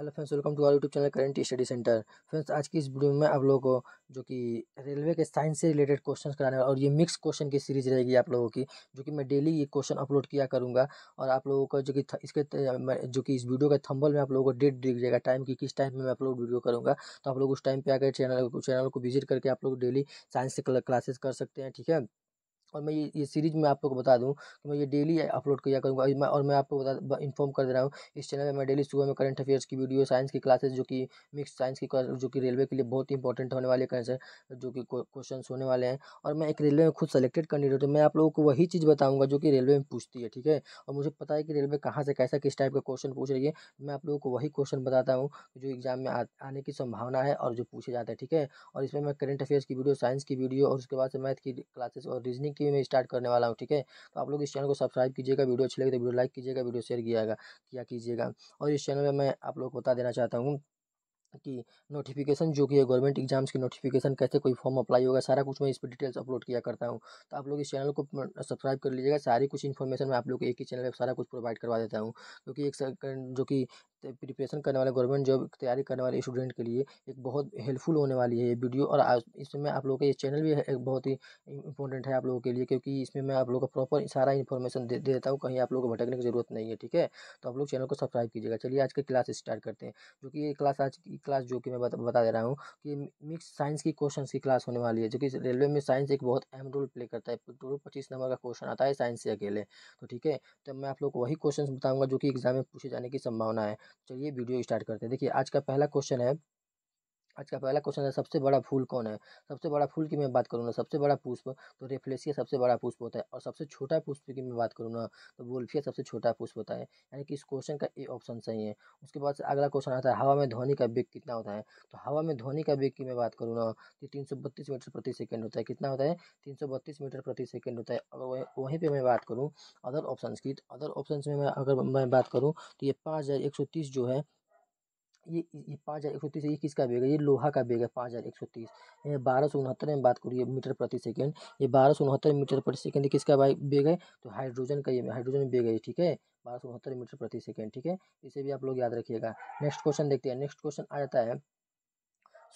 hello friends welcome to our YouTube channel current study center friends आज की इस video में आप लोगों को जो कि रेलवे के साइंस से रिलेटेड क्वेश्चंस कराने और ये मिक्स क्वेश्चन की सीरीज रहेगी आप लोगों की जो कि मैं डेली ये क्वेश्चन अपलोड किया करूँगा और आप लोगों का जो कि इसके जो कि इस वीडियो का थंबल में आप लोगों को डेट दिख जाएगा टाइम की किस टाइम में मैं अपलोड वीडियो करूँगा तो आप लोग उस टाइम पर आकर चैनल चैनल को विजिट करके आप लोग डेली साइंस से क्लासेस कर सकते हैं ठीक है और मैं ये ये सीरीज़ मैं आप को बता दूं कि मैं ये डेली अपलोड किया करूँगा मैं और मैं आपको बता इन्फॉर्म कर दे रहा हूँ इस चैनल में मैं डेली सुबह में करंट अफेयर्स की वीडियो साइंस की क्लासेस जो कि मिक्स साइंस की जो कि रेलवे के लिए बहुत ही इंपॉर्टेंट होने वाले कैसे जो कि क्वेश्चन होने वाले हैं और मैं एक रेलवे में खुद सेलेक्टेड कैंडिडेट हूँ तो मैं आप लोगों को वही चीज़ बताऊँगा जो कि रेलवे में पूछती है ठीक है और मुझे पता है कि रेलवे कहाँ से कैसा किस टाइप का क्वेश्चन पूछ रही है मैं आप लोगों को वही क्वेश्चन बताता हूँ जो एग्जाम में आने की संभावना है और जो पूछे जाते हैं ठीक है और इसमें मैं करंट अफेयर्स की वीडियो साइंस की वीडियो और उसके बाद से मैथ की क्लासेस और रीजनिंग टी में स्टार्ट करने वाला हूँ ठीक है तो आप लोग इस चैनल को सब्सक्राइब कीजिएगा वीडियो अच्छी लगे तो वीडियो लाइक कीजिएगा वीडियो शेयर किया किया कीजिएगा और इस चैनल में मैं आप लोग को बता देना चाहता हूँ कि नोटिफिकेशन जो कि है गवर्नमेंट एग्जाम्स की नोटिफिकेशन कैसे कोई फॉर्म अप्लाई होगा सारा कुछ मैं इस पर डिटेल्स अपलोड किया करता हूँ तो आप लोग इस चैनल को सब्सक्राइब कर लीजिएगा सारी कुछ इन्फॉर्मेशन मैं आप लोग को एक ही चैनल पर सारा कुछ प्रोवाइड करवा देता हूँ क्योंकि एक जो कि प्रिपरेशन करने वाले गवर्नमेंट जॉब तैयारी करने वाले स्टूडेंट के लिए एक बहुत हेल्पफुल होने वाली है ये वीडियो और इसमें आप लोगों का ये चैनल भी एक बहुत ही इंपॉर्टेंट है आप लोगों के लिए क्योंकि इसमें मैं आप लोगों का प्रॉपर सारा इन्फॉर्मेशन दे देता हूँ कहीं आप लोगों को भटकने की जरूरत नहीं है ठीक है तो आप लोग चैनल को सब्सक्राइब कीजिएगा चलिए आज की क्लास स्टार्ट करते हैं जो कि ये क्लास आज की क्लास जो कि मैं बता, बता दे रहा हूँ कि मिक्स साइंस की क्वेश्चन की क्लास होने वाली है जो कि रेलवे में साइंस एक बहुत अहम रोल प्ले करता है टोटल पच्चीस नंबर का क्वेश्चन आता है साइंस से अकेले तो ठीक है तो मैं आप लोग को वही क्वेश्चन बताऊँगा जो कि एग्जाम में पूछे जाने की संभावना है चलिए वीडियो स्टार्ट करते हैं देखिए आज का पहला क्वेश्चन है आज का पहला क्वेश्चन है सबसे बड़ा फूल कौन है सबसे बड़ा फूल की मैं बात करूँ ना सबसे बड़ा पुष्प तो रेफ्लेसिया सबसे बड़ा पुष्प होता है और सबसे छोटा पुष्प की मैं बात करूँ ना तो वोल्फिया सबसे छोटा पुष्प होता है यानी कि इस क्वेश्चन का ए ऑप्शन सही है उसके बाद से अगला क्वेश्चन आता है हवा में ध्वनि का वेग कितना होता है तो हवा में ध्वनि का वेग की मैं बात करूँ ना तो तीन मीटर प्रति सेकेंड होता है कितना होता है तीन मीटर प्रति सेकेंड होता है अगर वहीं पर मैं बात करूँ अदर ऑप्शन की तो अदर ऑप्शन में अगर मैं बात करूँ तो ये पाँच जो है ये ये पाँच हज़ार एक सौ तीस ये किसका बेग है ये लोहा का बेग है पाँच हज़ार एक सौ तीस ये बारह सौ उनहत्तर में बात करिए मीटर प्रति सेकंड ये बारह सौ उनहत्तर मीटर प्रति सेकंड किसका बाइक वेग है तो हाइड्रोजन का ये हाइड्रोजन बेग है ठीक है बारह सौ उनहत्तर मीटर प्रति सेकंड ठीक है इसे भी आप लोग याद रखिएगा नेक्स्ट क्वेश्चन देखते हैं नेक्स्ट क्वेश्चन आ जाता है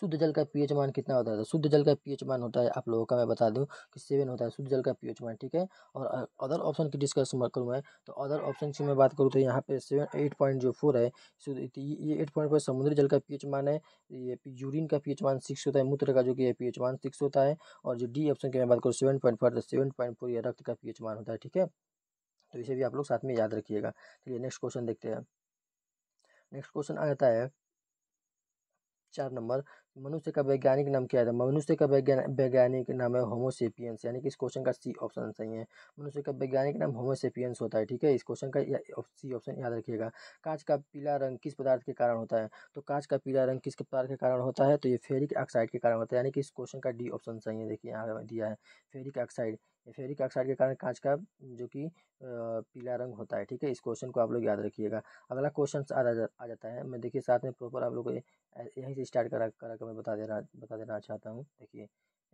शुद्ध जल का पीएच मान कितना होता है तो शुद्ध जल का पीएच मान होता है आप लोगों का मैं बता दूँ कि सेवन होता है शुद्ध जल का पीएच मान ठीक है और अदर ऑप्शन की डिस्कस करूँ मैं तो अदर ऑप्शन की मैं बात करूँ तो यहाँ पे सेवन एट पॉइंट जो फोर है ये एट पॉइंट फोर समुद्री जल का पीएच मान है ये यूरिन का पीएच मान सिक्स होता है मूत्र का जो कि पीएच मान सिक्स होता है और जो डी ऑप्शन की मैं बात करूँ सेवन पॉइंट फोर तो सेवन पॉइंट फोर ये रक्त का पीएच मान होता है ठीक है तो इसे भी आप लोग साथ में याद रखिएगा चलिए नेक्स्ट क्वेश्चन देखते हैं नेक्स्ट क्वेश्चन आ जाता है चार नंबर मनुष्य का वैज्ञानिक नाम क्या है तो मनुष्य का वैज्ञानिक नाम है होमोसेपियंस यानी कि इस क्वेश्चन का सी ऑप्शन सही है मनुष्य का वैज्ञानिक नाम होमोसेपियंस होता है ठीक है इस क्वेश्चन का सी ऑप्शन याद रखिएगा कांच का पीला रंग किस पदार्थ के कारण होता है तो कांच का पीला रंग किस पदार्थ के कारण होता है तो ये फेरिक ऑक्साइड के कारण होता है यानी कि इस क्वेश्चन का डी ऑप्शन सही है देखिए यहाँ दिया है फेरिक ऑक्साइड फेरिक ऑक्साइड के कारण कांच का जो कि पीला रंग होता है ठीक है इस क्वेश्चन को आप लोग याद रखिएगा अगला क्वेश्चन आ, आ जाता है मैं देखिए साथ में प्रॉपर आप लोग यहीं से स्टार्ट करा करा आपको मैं बता दे रहा बता देना चाहता हूँ देखिए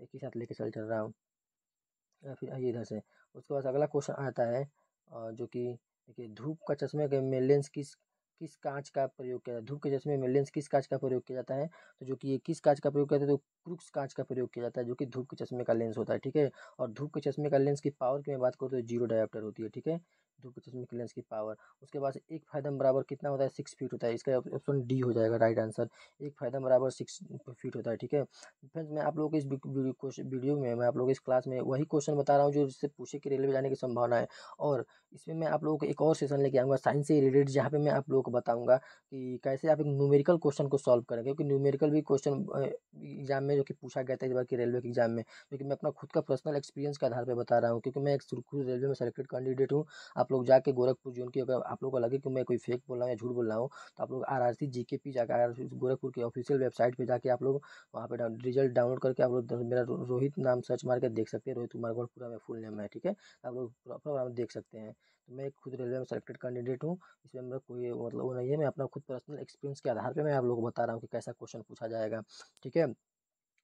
एक ही साथ लेके चल चल रहा हूँ फिर आइए इधर से उसके बाद अगला क्वेश्चन आता है जो कि देखिए धूप का चश्मे के में लेंस किस किस कांच का प्रयोग किया जाता है धूप के चश्मे में लेंस किस कांच का प्रयोग किया जाता है तो जो कि ये किस कांच का प्रयोग किया जाता है तो क्रुक्स कांच का प्रयोग किया जाता है जो कि धूप के चश्मे का लेंस होता है ठीक है और धूप के चश्मे का लेंस की पावर की मैं बात करूँ तो जीरो डायोप्टर होती है ठीक है दो पचास की पावर उसके बाद एक फायदा बराबर कितना होता है सिक्स फीट होता है इसका ऑप्शन डी हो जाएगा राइट आंसर एक फायदा बराबर सिक्स फीट होता है ठीक है फ्रेंड्स मैं आप लोगों को इस वीडियो में मैं आप लोगों को इस क्लास में वही क्वेश्चन बता रहा हूँ जो इससे पूछे कि रेलवे जाने की संभावना है और इसमें मैं आप लोगों को एक और सेशन लेके आऊँगा साइंस से रिलेटेड जहाँ पर मैं आप लोगों को बताऊँगा कि कैसे आप एक न्यूमेरिकल क्वेश्चन को सॉल्व करें क्योंकि न्यूमेरिकल भी क्वेश्चन एग्जाम में जो कि पूछा गया था इस बार की रेलवे के एग्जाम में जो कि मैं अपना खुद का पर्सनल एक्सपीरियंस के आधार पर बता रहा हूँ क्योंकि मैं एक रेलवे में सेलेक्टेड कैंडिडेट हूँ आप आप लोग जाके गोरखपुर जोन की अगर आप लोगों को लगे कि मैं कोई फेक बोल रहा हूँ या झूठ बोल रहा हूँ तो आप लोग आर आर सी जी के पी जाकर आर गोरखपुर की ऑफिशियल वेबसाइट पर जाके आप लोग वहाँ पर रिजल्ट डाउनलोड करके आप लोग मेरा रोहित नाम सर्च मार के देख सकते हैं रोहित कुमार गौड़ पूरा फुल नेम है ठीक है तो आप लोग प्रोग्राम देख सकते हैं तो मैं खुद रेलवे में सेलेक्टेड कैंडिडेट हूँ इसमें मेरा कोई मतलब वो नहीं है मैं अपना खुद पर्सनल एक्सपीरियंस के आधार पर मैं आप लोग को बता रहा हूँ कि कैसा क्वेश्चन पूछा जाएगा ठीक है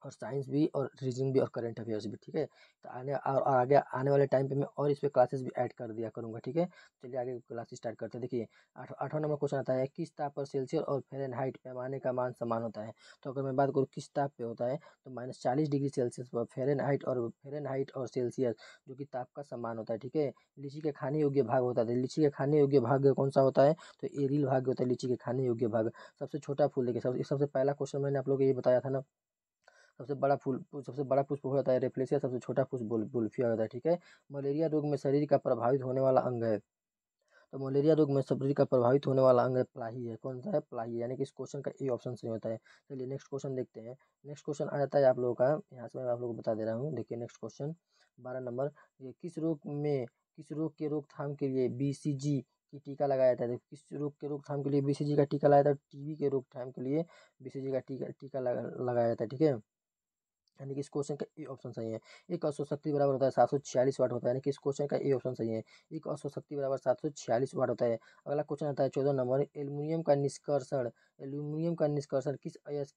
और साइंस भी और रीजनिंग भी और करंट अफेयर्स भी ठीक है तो आने और आगे आने वाले टाइम पे मैं और इस पर क्लासेस भी ऐड कर दिया करूँगा ठीक है चलिए आगे क्लास स्टार्ट करते हैं देखिए आठ आठवां नंबर क्वेश्चन आता है किस ताप पर सेल्सियस और हाइट पैमाने का मान समान होता है तो अगर मैं बात करूँ किस ताप पर होता है तो माइनस चालीस डिग्री सेल्सियस पर हाइट और हाइट और सेल्सियस जो कि ताप का समान होता है ठीक है लीची के खाने योग्य भाग होता है तो लीची के खाने योग्य भाग कौन सा होता है तो एरिल भाग होता है लीची के खाने योग्य भाग सबसे छोटा फूल देखिए सबसे पहला क्वेश्चन मैंने आप लोग को ये बताया था ना सबसे बड़ा फूल सबसे बड़ा पुष्प हो जाता है रेफ्लेसिया सबसे छोटा पुष्प बुल्फिया हो जाता है ठीक है मलेरिया रोग में शरीर का प्रभावित होने वाला अंग है तो मलेरिया रोग में शरीर का प्रभावित होने वाला अंग प्लाही है कौन सा है प्लाही यानी कि इस क्वेश्चन का ए ऑप्शन सही होता है चलिए नेक्स्ट क्वेश्चन देखते हैं नेक्स्ट क्वेश्चन आ जाता है आप लोगों का यहाँ से मैं आप लोगों को बता दे रहा हूँ देखिए नेक्स्ट क्वेश्चन बारह नंबर ये किस रोग में किस रोग के रोकथाम के लिए बी सी जी की टीका लगाया जाता है किस रोग के रोकथाम के लिए बी सी जी का टीका लगाया जाता है टीबी के रोकथाम के लिए बी सी जी का टीका टीका लगाया जाता है ठीक है यानी कि इस क्वेश्चन का ए ऑप्शन सही है एक अश्वशक्ति बराबर होता है सात सौ छियालीस वाट होता है यानी कि इस क्वेश्चन का ए ऑप्शन सही है एक अश्वशक्ति बराबर सात सौ छियालीस वाट होता है अगला क्वेश्चन आता है चौदह नंबर एल्यूमिनियम का निष्कर्षण एल्यूमिनियम का निष्कर्षण किस अयस्क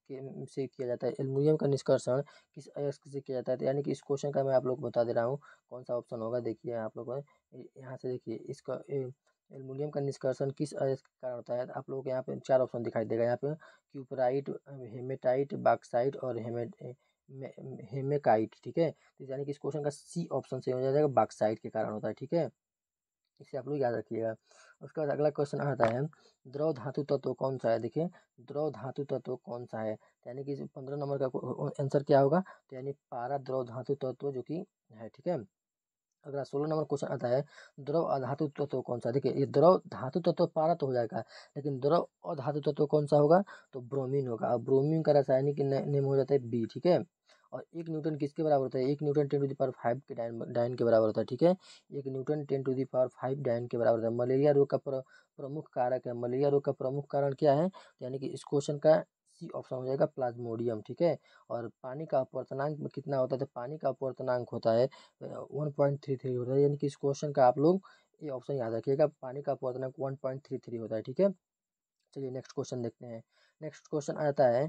से किया जाता है एल्यूमिनियम का निष्कर्षण किस अयस्क से किया जाता है यानी कि इस क्वेश्चन का मैं आप लोग बता दे रहा हूँ कौन सा ऑप्शन होगा देखिए आप लोग यहाँ से देखिए इसका एल्युमिनियम का निष्कर्षण किस अयस्क के कारण होता है आप लोग यहाँ पे चार ऑप्शन दिखाई देगा यहाँ पे क्यूपराइट हेमेटाइट बाक्साइट और हेमेट हेमेकाइट ठीक है तो यानी कि इस क्वेश्चन का सी ऑप्शन सही हो जाएगा बाक्साइट के कारण होता है ठीक है इसे आप लोग याद रखिएगा उसके बाद अगला क्वेश्चन आता है द्रव धातु तत्व कौन सा है देखिए द्रव धातु तत्व कौन सा है तो यानी कि पंद्रह नंबर का आंसर क्या होगा तो यानी पारा द्रव धातु तत्व जो कि है ठीक है अगला सोलह नंबर क्वेश्चन आता है द्रव अधातु तत्व तो कौन सा देखिए ये द्रव धातु तत्व तो पारा तो हो जाएगा लेकिन द्रव अधातु तत्व तो कौन सा होगा तो ब्रोमीन होगा और ब्रोमीन का रासायनिक नेम हो जाता है बी ठीक है और एक न्यूटन किसके बराबर होता है एक newton ten to the power five के डायन डायन के बराबर होता है ठीक है एक newton ten to the power five dyne के बराबर होता है मलेरिया रोग का प्रमुख कारक है मलेरिया रोग का प्रमुख कारण क्या है तो यानी कि इस क्वेश्चन का सी ऑप्शन हो जाएगा प्लाज्मोडियम ठीक है और पानी का अपवर्तनांक में कितना होता है तो पानी का अपवर्तनांक होता है वन पॉइंट थ्री थ्री होता है यानी कि इस क्वेश्चन का आप लोग ये ऑप्शन याद रखिएगा पानी का अपवर्तनांक वन पॉइंट थ्री थ्री होता है ठीक है चलिए नेक्स्ट क्वेश्चन देखते हैं नेक्स्ट क्वेश्चन आता है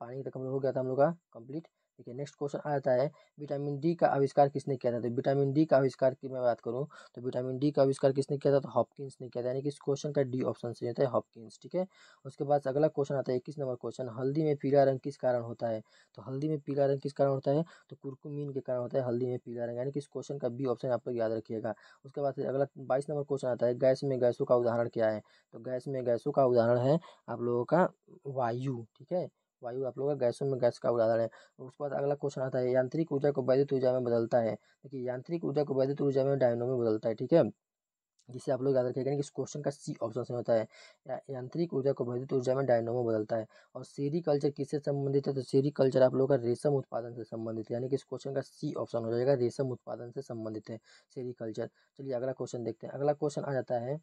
पानी तक हम लोग हो गया था हम लोग का कंप्लीट ठीक है नेक्स्ट क्वेश्चन आता है विटामिन डी का आविष्कार किसने किया था तो विटामिन डी का आविष्कार की मैं बात करूँ तो विटामिन डी का आविष्कार किसने किया था तो हॉपकिंस ने किया था यानी कि इस क्वेश्चन का डी ऑप्शन से होता है हॉपकिंस ठीक है उसके बाद अगला क्वेश्चन आता है इक्कीस नंबर क्वेश्चन हल्दी में पीला रंग किस कारण होता है तो हल्दी में पीला रंग किस कारण होता है तो कुरकुमीन के कारण होता है हल्दी में पीला रंग यानी कि इस क्वेश्चन का बी ऑप्शन आप लोग याद रखिएगा उसके बाद अगला बाईस नंबर क्वेश्चन आता है गैस में गैसों का उदाहरण क्या है तो गैस में गैसों का उदाहरण है आप लोगों का वायु ठीक है वायु आप लोगों का गैसों में गैस का उदाहरण है उसके बाद अगला क्वेश्चन आता है यांत्रिक ऊर्जा को वैद्युत ऊर्जा में बदलता है देखिए यांत्रिक ऊर्जा को वैद्युत ऊर्जा में डायनो में बदलता है ठीक है जिसे आप लोग याद रखेगा कि इस क्वेश्चन का सी ऑप्शन से होता है या, यांत्रिक ऊर्जा को वैद्युत ऊर्जा में डायनोमो बदलता है और सीरी कल्चर किससे संबंधित है तो सीरी कल्चर आप लोगों का रेशम उत्पादन से संबंधित है यानी कि इस क्वेश्चन का सी ऑप्शन हो जाएगा रेशम उत्पादन से संबंधित है सीरी कल्चर चलिए अगला क्वेश्चन देखते हैं अगला क्वेश्चन आ जाता है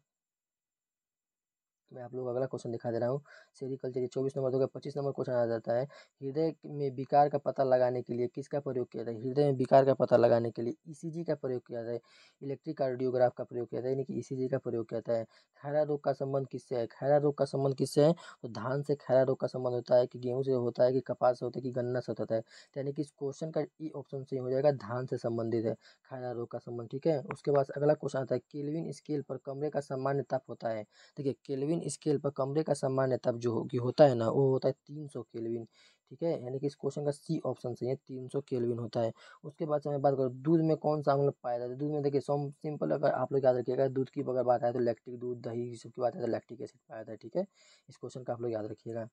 मैं आप लोग अगला क्वेश्चन दिखा दे रहा हूँ सेरिकल्चर के चौबीस नंबर होगा पच्चीस नंबर क्वेश्चन आ जाता है हृदय में विकार का पता लगाने के लिए किसका प्रयोग किया जाए हृदय में विकार का पता लगाने के लिए ईसीजी e का प्रयोग किया जाए इलेक्ट्रिक कार्डियोग्राफ का प्रयोग किया जाए यानी कि ई e का प्रयोग किया जाता है खैरा रोग का संबंध किससे है खैरा रोग का संबंध किससे है तो धान से खैरा रोग का संबंध होता है कि गेहूँ से होता है कि कपास से होता है कि गन्ना से होता है तो यानी कि इस क्वेश्चन का ई ऑप्शन सही हो जाएगा धान से संबंधित है खैरा रोग का संबंध ठीक है उसके बाद अगला क्वेश्चन आता है केलविन स्केल पर कमरे का सामान्य ताप होता है ठीक है केलविन केल्विन स्केल पर कमरे का सामान्य तब जो होगी होता है ना वो होता है तीन सौ केलविन ठीक है यानी कि इस क्वेश्चन का सी ऑप्शन सही है तीन सौ केलविन होता है उसके बाद से मैं बात करूँ दूध में कौन सा अम्ल पाया जाता है दूध में देखिए सम सिंपल अगर आप लोग याद रखिएगा दूध की अगर बात आए तो लैक्टिक दूध दही सब की बात आए तो लैक्टिक एसिड पाया जाता है ठीक है इस क्वेश्चन का आप लोग याद रखिएगा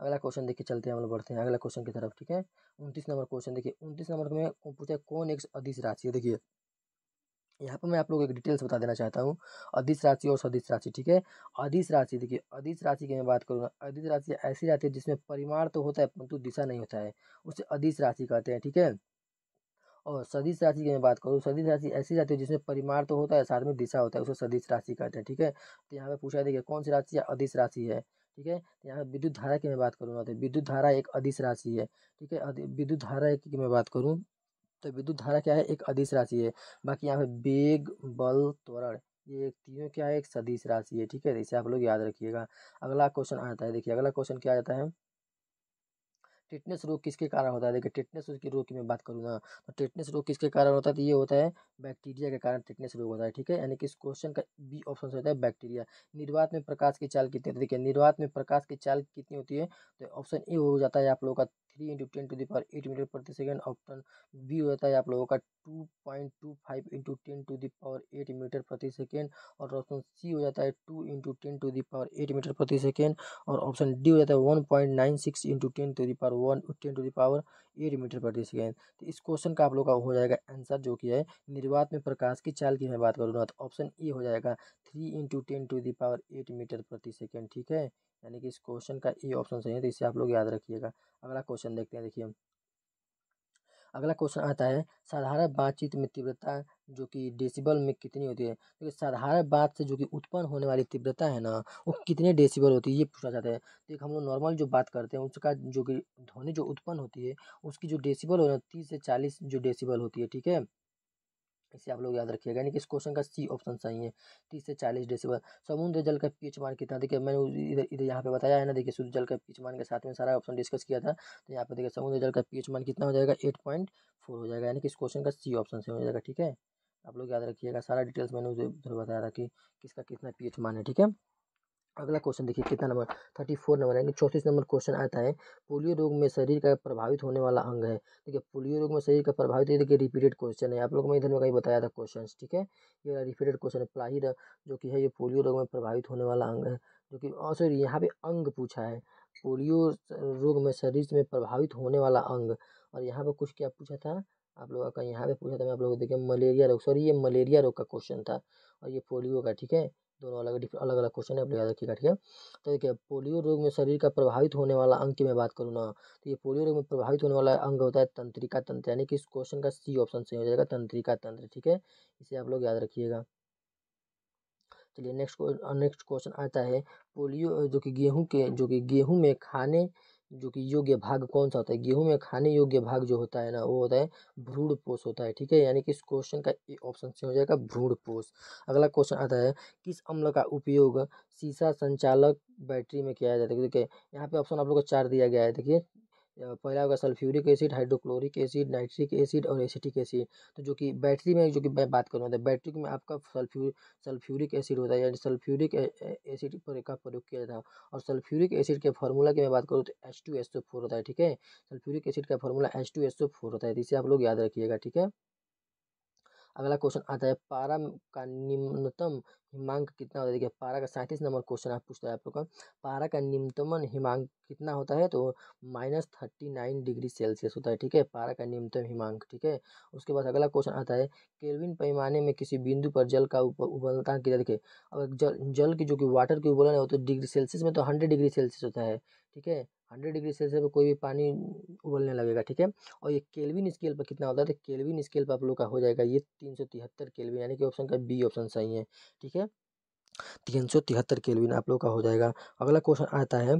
अगला क्वेश्चन देखिए चलते हैं हम लोग बढ़ते हैं अगला क्वेश्चन की तरफ ठीक है उनतीस नंबर क्वेश्चन देखिए उनतीस नंबर में पूछा कौन एक अधिस राशि है देखिए यहाँ पर मैं आप लोग एक डिटेल्स बता देना चाहता हूँ अधिस राशि और सदिश राशि ठीक है अधिस राशि देखिए अधिस राशि की मैं बात करूँगा अधिस राशि ऐसी राशि है जिसमें परिमाण तो होता है परंतु दिशा नहीं होता है उसे अधिस राशि कहते हैं ठीक है और सदिश राशि की मैं बात करूँ सदिश राशि ऐसी राशि है जिसमें परिमाण तो होता है साथ में दिशा होता है उसे सदिश राशि कहते हैं ठीक है तो यहाँ पे पूछा देखिए कौन सी राशि अधिस राशि है ठीक है तो यहाँ विद्युत धारा की मैं बात करूँगा तो विद्युत धारा एक अधिस राशि है ठीक है विद्युत धारा की मैं बात करूँ तो विद्युत धारा क्या है एक अधिस राशि है बाकी यहाँ पे वेग बल त्वरण ये तीनों क्या है एक सदिश राशि है ठीक है इसे आप लोग याद रखिएगा अगला क्वेश्चन आ जाता है देखिए अगला क्वेश्चन क्या आ जाता है टिटनेस रोग किसके कारण होता है देखिए टिटनेस रोग की रोग की मैं बात करूँ ना तो टिटनेस रोग किसके कारण होता है तो ये होता है बैक्टीरिया के कारण टिटनेस रोग होता है ठीक है यानी कि इस क्वेश्चन का बी ऑप्शन होता है बैक्टीरिया निर्वात में प्रकाश की चाल कितनी होती है देखिए निर्वात में प्रकाश की चाल कितनी होती है तो ऑप्शन ए हो जाता है आप लोगों का three into ten to the power eight metre प्रति सेकेंड ऑप्शन बी होता है आप लोगों का two point two five into ten to the power eight metre प्रति सेकेंड और ऑप्शन सी हो जाता है two into ten to the power eight metre प्रति सेकेंड और ऑप्शन डी हो जाता है one point nine six into ten to the power one ten to the power eight metre प्रति सेकेंड तो इस क्वेश्चन का आप लोगों का हो जाएगा आंसर जो कि है निर्वात में प्रकाश की चाल की मैं बात करूँ तो ऑप्शन ए हो जाएगा three into ten to the power eight metre प्रति सेकेंड ठीक है यानी कि इस क्वेश्चन का ए ऑप्शन सही है तो इसे आप लोग याद रखिएगा अगला क्वेश्चन क्वेश्चन देखते हैं देखिए अगला क्वेश्चन आता है साधारण बातचीत में तीव्रता जो कि डेसिबल में कितनी होती है देखिए तो साधारण बात से जो कि उत्पन्न होने वाली तीव्रता है ना वो कितने डेसिबल होती है ये पूछा जाता है तो एक हम लोग नॉर्मल जो बात करते हैं उसका जो कि ध्वनि जो उत्पन्न होती है उसकी जो डेसिबल होती है तीस से चालीस जो डेसिबल होती है ठीक है इसे आप लोग याद रखिएगा यानी कि इस क्वेश्चन का सी ऑप्शन सही है तीस से चालीस डेसिबल समुद्र जल का पीच मान कितना देखिए मैंने इधर इधर यहाँ पे बताया है ना देखिए शुद्ध जल का पीच मान के साथ में सारा ऑप्शन डिस्कस किया था तो यहाँ पे देखिए समुद्र जल का पीच मान कितना हो जाएगा एट पॉइंट फोर हो जाएगा यानी कि इस क्वेश्चन का सी ऑप्शन सही हो जाएगा ठीक है आप लोग याद रखिएगा सारा डिटेल्स मैंने उधर बताया था कि किसका कितना पी मान है ठीक है अगला क्वेश्चन देखिए कितना नंबर थर्टी फोर नंबर यानी चौंतीस नंबर क्वेश्चन आता है पोलियो रोग में शरीर का प्रभावित होने वाला अंग है देखिए पोलियो रोग में शरीर का प्रभावित देखिए रिपीटेड क्वेश्चन है आप लोगों मैं इधर में कहीं बताया था क्वेश्चन ठीक है ये रिपीटेड क्वेश्चन है प्लाही जो कि है ये पोलियो रोग में प्रभावित होने वाला अंग है जो कि सॉरी यहाँ पे अंग पूछा है पोलियो रोग में शरीर में प्रभावित होने वाला अंग और यहाँ पर कुछ क्या पूछा था आप लोगों का यहाँ पे पूछा था मैं आप लोग देखिए मलेरिया रोग सॉरी ये मलेरिया रोग का क्वेश्चन था और ये पोलियो का ठीक है दोनों अलग अलग अलग क्वेश्चन है आप याद रखिएगा ठीक है तो देखिए पोलियो रोग में शरीर का प्रभावित होने वाला अंग की मैं बात करूँ ना तो ये पोलियो रोग में प्रभावित होने वाला अंग होता है तंत्रिका तंत्र यानी कि इस क्वेश्चन का सी ऑप्शन सही हो जाएगा तंत्रिका तंत्र ठीक है इसे आप लोग याद रखिएगा चलिए नेक्स्ट नेक्स्ट क्वेश्चन आता है पोलियो जो कि गेहूँ के जो कि गेहूँ में खाने जो कि योग्य भाग कौन सा होता है गेहूं में खाने योग्य भाग जो होता है ना वो होता है भ्रूण पोष होता है ठीक है यानी कि इस क्वेश्चन का ए ऑप्शन सी हो जाएगा भ्रूण पोष अगला क्वेश्चन आता है किस अम्ल का उपयोग सीसा संचालक बैटरी में किया जाता है देखिए यहाँ पे ऑप्शन आप लोग को चार दिया गया है देखिए पहला होगा sulphuric acid hydrochloric acid nitric acid और एसिटिक एसिड तो जो कि बैटरी में जो कि मैं बात करूँगा मतलब बैटरी में आपका सल्फ्यू सल्फ्यूरिक एसिड होता है यानी सल्फ्यूरिक एसिड पर का प्रयोग किया जाता है और सल्फ्यूरिक एसिड के फार्मूला की मैं बात करूँ तो H two S O four होता है ठीक है सल्फ्यूरिक एसिड का formula H two S O four होता है तो इसे आप लोग याद रखिएगा ठीक है अगला क्वेश्चन आता है पारा का निम्नतम हिमांक कितना होता है देखिए पारा का सैंतीस नंबर क्वेश्चन आप पूछता है आप लोग का पारा का निम्नतम हिमांक कितना होता है तो minus thirty nine degree Celsius होता है ठीक है पारा का निम्नतम हिमांक ठीक है उसके बाद अगला क्वेश्चन आता है केल्विन पैमाने में किसी बिंदु पर जल का उबलता किया देखिए अगर जल जल की जो कि वाटर की उबलन है वो तो डिग्री सेल्सियस में तो हंड्रेड डिग्री सेल्सियस होता है ठीक है हंड्रेड डिग्री सेल्सियस पर कोई भी पानी उबलने लगेगा ठीक है और ये केल्विन स्केल पर कितना होता है तो केल्विन स्केल पर आप लोग का हो जाएगा ये तीन सौ तिहत्तर केलविन यानी कि ऑप्शन का बी ऑप्शन सही है ठीक है तीन सौ तिहत्तर केलविन आप लोग का हो जाएगा अगला क्वेश्चन आता है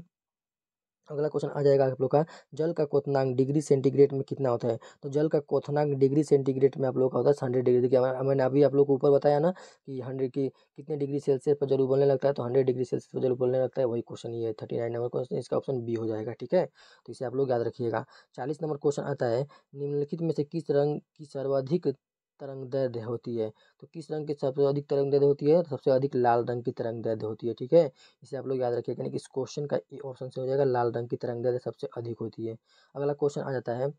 अगला क्वेश्चन आ जाएगा आप लोग का जल का कोथनांग डिग्री सेंटीग्रेड में कितना होता है तो जल का क्वथनांक डिग्री सेंटीग्रेड में आप लोग का होता है हंड्रेड डिग्री देखिए मैंने अभी आप लोग को ऊपर बताया ना कि हंड्रेड की कितने डिग्री सेल्सियस पर जल उबलने लगता है तो हंड्रेड डिग्री सेल्सियस पर जल उबलने लगता है वही क्वेश्चन ये है थर्टी नाइन नंबर क्वेश्चन इसका ऑप्शन बी हो जाएगा ठीक है तो इसे आप लोग याद रखिएगा चालीस नंबर क्वेश्चन आता है निम्नलिखित में से किस रंग की सर्वाधिक तरंग दर्द होती है तो किस रंग की सबसे अधिक तरंग दर्द होती है तो सबसे अधिक लाल रंग की तरंग दर्द होती है ठीक है इसे आप लोग याद रखिएगा यानी कि इस क्वेश्चन का ए ऑप्शन से हो जाएगा लाल रंग की तरंग दर्द सबसे अधिक होती है अगला क्वेश्चन आ जाता है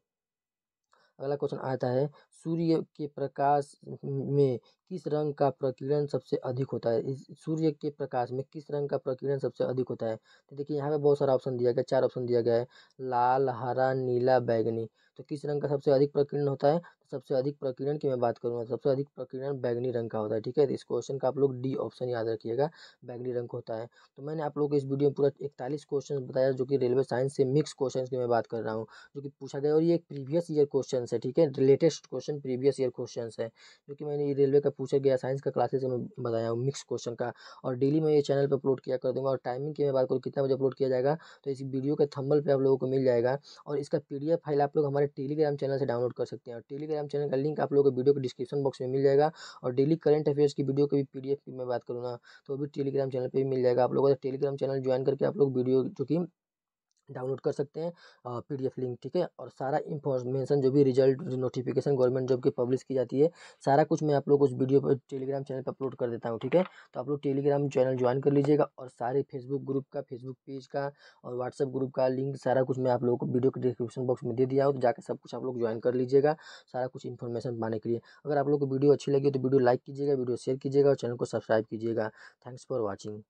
अगला क्वेश्चन आता है सूर्य के प्रकाश में किस रंग का प्रकीर्णन सबसे अधिक होता है सूर्य के प्रकाश में किस रंग का प्रकीर्णन सबसे अधिक होता है तो देखिए यहाँ पे बहुत सारा ऑप्शन दिया गया चार ऑप्शन दिया गया है लाल हरा नीला बैगनी तो किस रंग का सबसे अधिक प्रकीर्णन होता है सबसे अधिक प्रकीर्णन की मैं बात करूँगा सबसे अधिक प्रकीर्णन बैगनी रंग का होता है ठीक है तो इस क्वेश्चन का आप लोग डी ऑप्शन याद रखिएगा बैगनी रंग होता है तो मैंने आप लोग को इस वीडियो में पूरा इकतालीस क्वेश्चन बताया जो कि रेलवे साइंस से मिक्स क्वेश्चन की मैं बात कर रहा हूँ जो कि पूछा गया और ये एक प्रीवियस ईयर क्वेश्चन है ठीक है latest question previous year question है जो कि मैंने रेलवे का पूछा गया साइंस का क्लासेस में बताया हूँ मिक्स क्वेश्चन का और डेली मैं ये चैनल पर अपलोड किया कर दूँगा और टाइमिंग की मैं बात करूँ कितना बजे अपलोड किया जाएगा तो इस वीडियो के थम्बल पर आप लोगों को मिल जाएगा और इसका पी फाइल आप लोग हमारे टेलीग्राम चैनल से डाउनलोड कर सकते हैं और टेलीग्राम टेलीग्राम चैनल का लिंक आप लोगों को वीडियो के डिस्क्रिप्शन बॉक्स में मिल जाएगा और डेली करंट अफेयर्स की वीडियो की भी पी मैं बात करूँगा तो भी टेलीग्राम चैनल पर भी मिल जाएगा आप लोगों को टेलीग्राम चैनल ज्वाइन करके आप लोग वीडियो जो कि डाउनलोड कर सकते हैं पी डी लिंक ठीक है और सारा इन्फॉर्मेशन जो भी रिजल्ट नोटिफिकेशन गवर्नमेंट जॉब की पब्लिश की जाती है सारा कुछ मैं आप लोग उस वीडियो पर टेलीग्राम चैनल पर अपलोड कर देता हूँ ठीक है तो आप लोग टेलीग्राम चैनल ज्वाइन कर लीजिएगा और सारे फेसबुक ग्रुप का फेसबुक पेज का और व्हाट्सअप ग्रुप का लिंक सारा कुछ मैं आप लोगों को वीडियो के डिस्क्रिप्शन बॉक्स में दे दिया हूँ तो जाकर सब कुछ आप लोग ज्वाइन कर लीजिएगा सारा कुछ इन्फॉर्मेशन पाने के लिए अगर आप लोग को वीडियो अच्छी लगी तो वीडियो लाइक कीजिएगा वीडियो शेयर कीजिएगा और चैनल को सब्सक्राइब कीजिएगा थैंक्स फॉर वॉचिंग